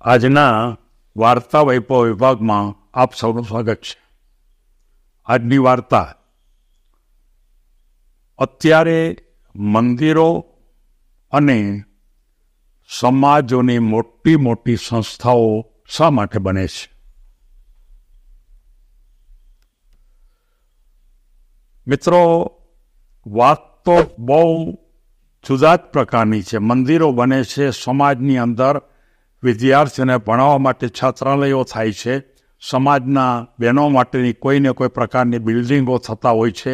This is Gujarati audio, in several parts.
આજના વાર્તા વૈભવ વિભાગમાં આપ સૌનું સ્વાગત છે આજની વાર્તા અત્યારે મંદિરો અને સમાજોની મોટી મોટી સંસ્થાઓ શા માટે બને છે મિત્રો વાત તો બહુ જુદા જ પ્રકારની છે મંદિરો બને છે સમાજની અંદર વિદ્યાર્થીઓને ભણાવવા માટે છાત્રાલયો થાય છે સમાજના બહેનો માટેની કોઈને કોઈ પ્રકારની બિલ્ડિંગો થતા હોય છે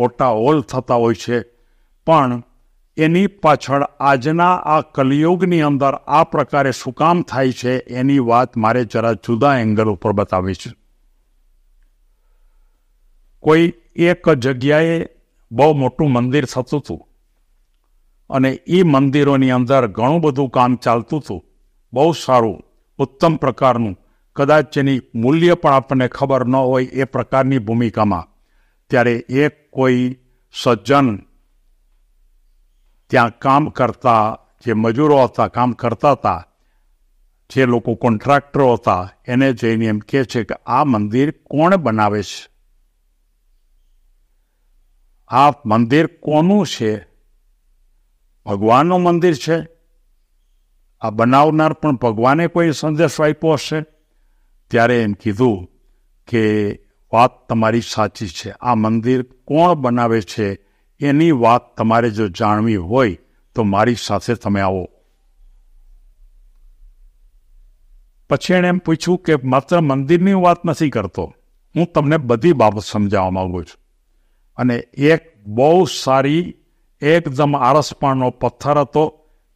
મોટા હોલ થતા હોય છે પણ એની પાછળ આજના આ કલયુગની અંદર આ પ્રકારે શું કામ થાય છે એની વાત મારે જરા જુદા એંગલ ઉપર બતાવી છે કોઈ એક જગ્યાએ બહુ મોટું મંદિર થતું હતું અને એ મંદિરોની અંદર ઘણું બધું કામ ચાલતું હતું બહુ સારું ઉત્તમ પ્રકારનું કદાચ એની મૂલ્ય પણ આપણને ખબર ન હોય એ પ્રકારની ભૂમિકામાં ત્યારે એ કોઈ સજ્જન ત્યાં કામ કરતા જે મજૂરો હતા કામ કરતા હતા જે લોકો કોન્ટ્રાક્ટરો હતા એને જઈને એમ કહે છે કે આ મંદિર કોણ બનાવે છે આ મંદિર કોનું છે ભગવાનનું મંદિર છે આ બનાવનાર પણ ભગવાને કોઈ સંદેશ આપ્યો હશે ત્યારે એમ કીધું કે વાત તમારી સાચી છે આ મંદિર કોણ બનાવે છે એની વાત તમારે જો જાણવી હોય તો મારી સાથે તમે આવો પછી એણે એમ પૂછ્યું કે માત્ર મંદિરની વાત નથી કરતો હું તમને બધી બાબત સમજાવવા માગું છું અને એક બહુ સારી એકદમ આળસપાણનો પથ્થર હતો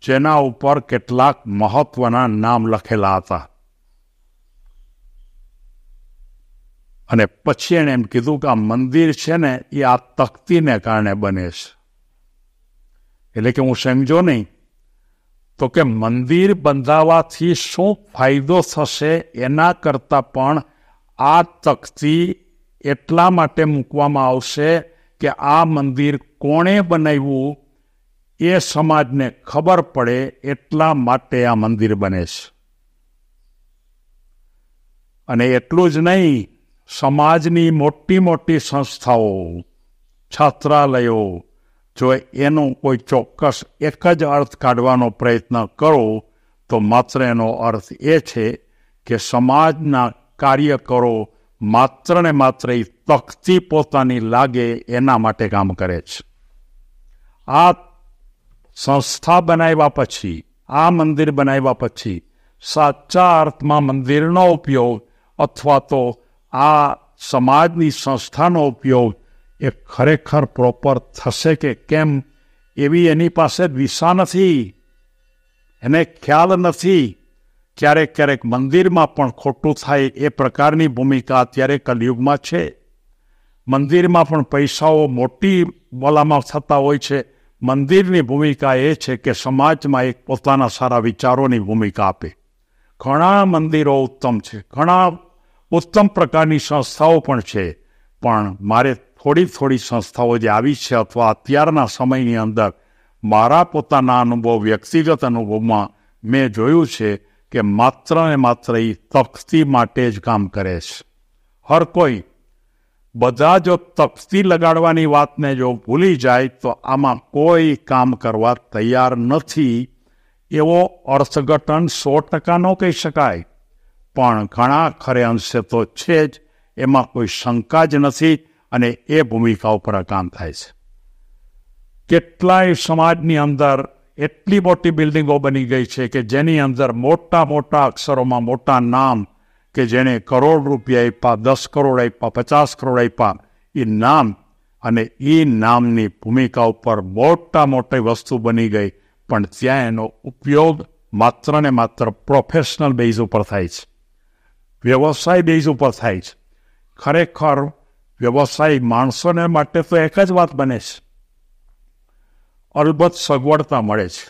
જેના ઉપર કેટલાક મહત્વના નામ લખેલા હતા અને પછી એણે એમ કીધું કે આ મંદિર છે ને એ આ તકતીને કારણે બને છે એટલે કે હું સમજો નહીં તો કે મંદિર બંધાવાથી શું ફાયદો થશે એના કરતાં પણ આ તકતી એટલા માટે મૂકવામાં આવશે કે આ મંદિર કોણે બનાવ્યું એ સમાજને ખબર પડે એટલા માટે આ મંદિર બને છે અને એટલું જ નહીં સમાજની મોટી મોટી સંસ્થાઓ છાત્રાલયો જો એનો કોઈ ચોક્કસ એક જ અર્થ કાઢવાનો પ્રયત્ન કરો તો માત્ર એનો અર્થ એ છે કે સમાજના કાર્યકરો માત્ર ને માત્ર એ તકતી પોતાની લાગે એના માટે કામ કરે છે આ સંસ્થા બનાવ્યા પછી આ મંદિર બનાવ્યા પછી સાચા અર્થમાં મંદિરનો ઉપયોગ અથવા તો આ સમાજની સંસ્થાનો ઉપયોગ એ ખરેખર પ્રોપર થશે કે કેમ એવી એની પાસે દિશા નથી એને ખ્યાલ નથી ક્યારેક ક્યારેક મંદિરમાં પણ ખોટું થાય એ પ્રકારની ભૂમિકા અત્યારે કલયુગમાં છે મંદિરમાં પણ પૈસાઓ મોટી બોલામાં થતા હોય છે મંદિરની ભૂમિકા એ છે કે સમાજમાં એક પોતાના સારા વિચારોની ભૂમિકા આપે ઘણા મંદિરો ઉત્તમ છે ઘણા ઉત્તમ પ્રકારની સંસ્થાઓ પણ છે પણ મારે થોડી થોડી સંસ્થાઓ જે આવી છે અથવા અત્યારના સમયની અંદર મારા પોતાના અનુભવ વ્યક્તિગત અનુભવમાં મેં જોયું છે કે માત્ર ને માત્ર એ તકતી માટે જ કામ કરે છે હર કોઈ બધા જો તપતી લગાડવાની વાતને જો ભૂલી જાય તો આમાં કોઈ કામ કરવા તૈયાર નથી એવો અર્થઘટન સો ટકાનો કહી શકાય પણ ઘણા ખરે અંશે તો છે જ એમાં કોઈ શંકા જ નથી અને એ ભૂમિકા ઉપર કામ થાય છે કેટલાય સમાજની અંદર એટલી મોટી બિલ્ડિંગો બની ગઈ છે કે જેની અંદર મોટા મોટા અક્ષરોમાં મોટા નામ કે જેણે કરોડ રૂપિયા આપ્યા દસ કરોડ આપ્યા પચાસ કરોડ આપ્યા એ નામ અને એ નામની ભૂમિકા ઉપર મોટા મોટી વસ્તુ બની ગઈ પણ ત્યાં એનો ઉપયોગ માત્ર ને માત્ર પ્રોફેશનલ બેઝ ઉપર થાય છે વ્યવસાય બેઝ ઉપર થાય છે ખરેખર વ્યવસાય માણસોને માટે તો એક જ વાત બને છે અલબત્ત સગવડતા મળે છે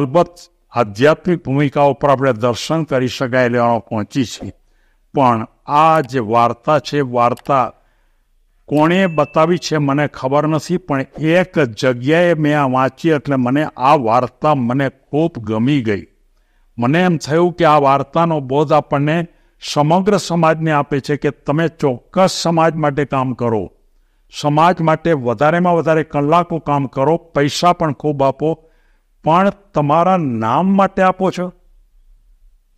અલબત્ત આધ્યાત્મિક ભૂમિકા ઉપર આપણે દર્શન કરી શકાય લેવાનો પહોંચી છીએ પણ આ જે વાર્તા છે વાર્તા કોણે બતાવી છે મને ખબર નથી પણ એક જગ્યાએ મેં આ વાંચી એટલે મને આ વાર્તા મને ખૂબ ગમી ગઈ મને એમ થયું કે આ વાર્તાનો બોધ આપણને સમગ્ર સમાજને આપે છે કે તમે ચોક્કસ સમાજ માટે કામ કરો સમાજ માટે વધારેમાં વધારે કલાકો કામ કરો પૈસા પણ ખૂબ આપો પણ તમારા નામ માટે આપો છો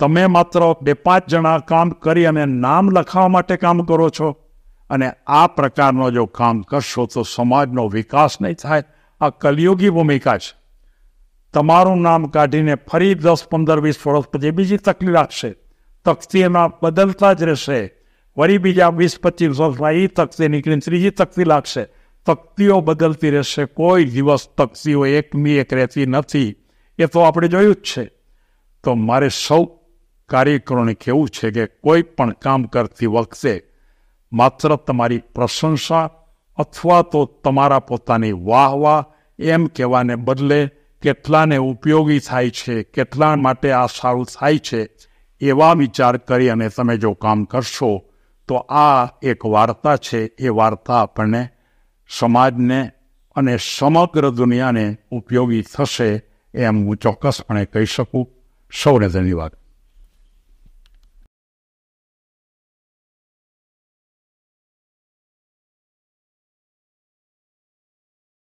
તમે માત્ર બે પાંચ જણા કામ કરી અને નામ લખાવા માટે કામ કરો છો અને આ પ્રકારનો જો કામ કરશો તો સમાજનો વિકાસ નહીં થાય આ કલયુગી ભૂમિકા છે તમારું નામ કાઢીને ફરી દસ પંદર વીસ વર્ષ પછી બીજી તકલીફ આપશે તકતી એમાં બદલતા જ રહેશે વરી બીજા વીસ પચીસ વર્ષમાં એ તકતી નીકળી ત્રીજી તકતી લાગશે તકતીઓ બદલતી રહેશે કોઈ દિવસ તકતીઓ એકમી એક રહેતી નથી એ તો આપણે જોયું જ છે તો મારે સૌ કાર્યકરોને કહેવું છે કે કોઈ પણ કામ કરતી વખતે માત્ર તમારી પ્રશંસા અથવા તો તમારા પોતાની વાહ વાહ એમ કહેવાને બદલે કેટલાને ઉપયોગી થાય છે કેટલા માટે આ સારું થાય છે એવા વિચાર કરી અને તમે જો કામ કરશો તો આ એક વાર્તા છે એ વાર્તા આપણને સમાજને અને સમગ્ર દુનિયાને ઉપયોગી થશે એમ હું ચોક્કસપણે કહી શકું સૌને ધન્યવાદ